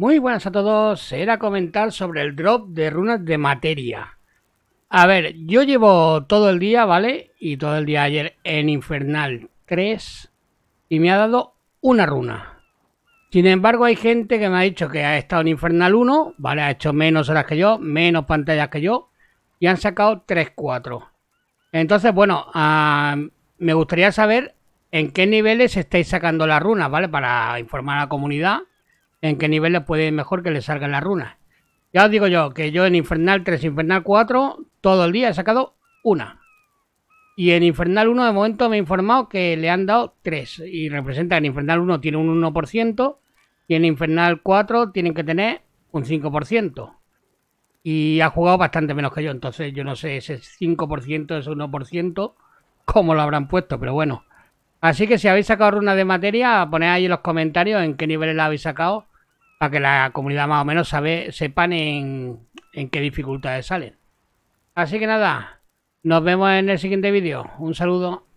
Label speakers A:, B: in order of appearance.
A: Muy buenas a todos, era comentar sobre el drop de runas de materia. A ver, yo llevo todo el día, ¿vale? Y todo el día ayer en Infernal 3 y me ha dado una runa. Sin embargo, hay gente que me ha dicho que ha estado en Infernal 1, ¿vale? Ha hecho menos horas que yo, menos pantallas que yo y han sacado 3-4. Entonces, bueno, ah, me gustaría saber en qué niveles estáis sacando las runas, ¿vale? Para informar a la comunidad en qué niveles puede mejor que le salgan las runas. Ya os digo yo que yo en Infernal 3, Infernal 4, todo el día he sacado una. Y en Infernal 1 de momento me he informado que le han dado 3. Y representa que en Infernal 1 tiene un 1% y en Infernal 4 tienen que tener un 5%. Y ha jugado bastante menos que yo. Entonces yo no sé ese 5%, ese 1%, cómo lo habrán puesto. Pero bueno. Así que si habéis sacado runas de materia, poned ahí en los comentarios en qué niveles la habéis sacado para que la comunidad más o menos sabe, sepan en, en qué dificultades salen. Así que nada, nos vemos en el siguiente vídeo. Un saludo.